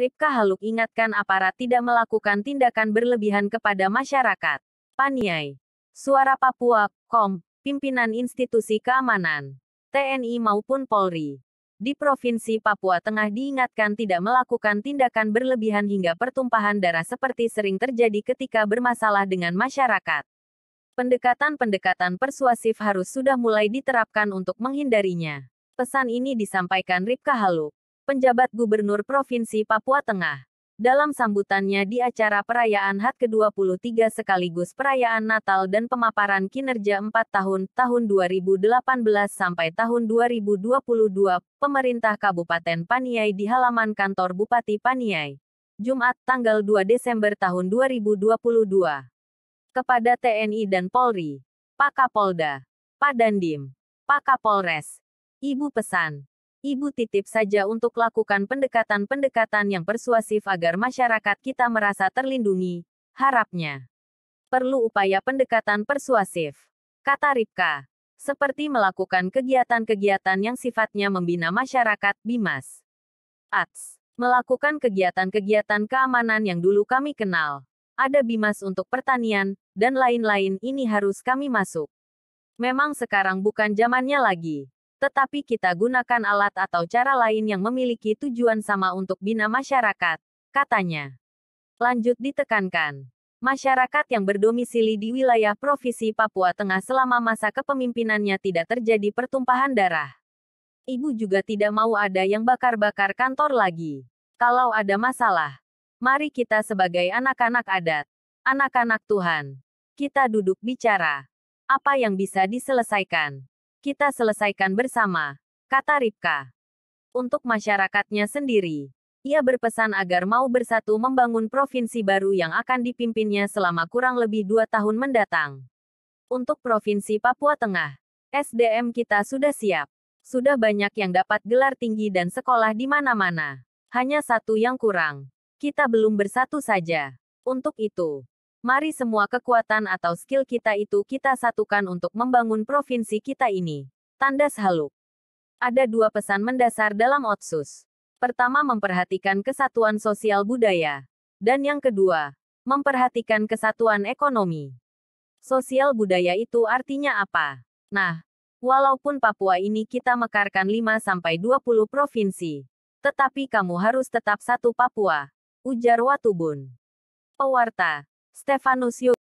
Ripka Haluk ingatkan aparat tidak melakukan tindakan berlebihan kepada masyarakat. Paniai. Suara Papua, KOM, pimpinan institusi keamanan, TNI maupun Polri. Di Provinsi Papua Tengah diingatkan tidak melakukan tindakan berlebihan hingga pertumpahan darah seperti sering terjadi ketika bermasalah dengan masyarakat. Pendekatan-pendekatan persuasif harus sudah mulai diterapkan untuk menghindarinya. Pesan ini disampaikan Ripka Halu penjabat Gubernur Provinsi Papua Tengah. Dalam sambutannya di acara perayaan HAT ke-23 sekaligus perayaan Natal dan pemaparan kinerja 4 tahun tahun 2018 sampai tahun 2022, pemerintah Kabupaten Paniai di halaman kantor Bupati Paniai. Jumat tanggal 2 Desember tahun 2022. Kepada TNI dan Polri, Pak Kapolda, Pak Dandim, Pak Kapolres, Ibu pesan, Ibu titip saja untuk lakukan pendekatan-pendekatan yang persuasif agar masyarakat kita merasa terlindungi, harapnya. Perlu upaya pendekatan persuasif, kata Ripka. Seperti melakukan kegiatan-kegiatan yang sifatnya membina masyarakat, Bimas. Ats. Melakukan kegiatan-kegiatan keamanan yang dulu kami kenal. Ada Bimas untuk pertanian, dan lain-lain ini harus kami masuk. Memang sekarang bukan zamannya lagi tetapi kita gunakan alat atau cara lain yang memiliki tujuan sama untuk bina masyarakat, katanya. Lanjut ditekankan, masyarakat yang berdomisili di wilayah Provinsi Papua Tengah selama masa kepemimpinannya tidak terjadi pertumpahan darah. Ibu juga tidak mau ada yang bakar-bakar kantor lagi. Kalau ada masalah, mari kita sebagai anak-anak adat, anak-anak Tuhan, kita duduk bicara. Apa yang bisa diselesaikan? Kita selesaikan bersama, kata Ripka. Untuk masyarakatnya sendiri, ia berpesan agar mau bersatu membangun provinsi baru yang akan dipimpinnya selama kurang lebih dua tahun mendatang. Untuk Provinsi Papua Tengah, SDM kita sudah siap. Sudah banyak yang dapat gelar tinggi dan sekolah di mana-mana. Hanya satu yang kurang. Kita belum bersatu saja. Untuk itu, Mari semua kekuatan atau skill kita itu kita satukan untuk membangun provinsi kita ini. Tanda Haluk. Ada dua pesan mendasar dalam Otsus. Pertama memperhatikan kesatuan sosial budaya. Dan yang kedua, memperhatikan kesatuan ekonomi. Sosial budaya itu artinya apa? Nah, walaupun Papua ini kita mekarkan 5-20 provinsi. Tetapi kamu harus tetap satu Papua. Ujar Watubun. Pewarta, Stefanus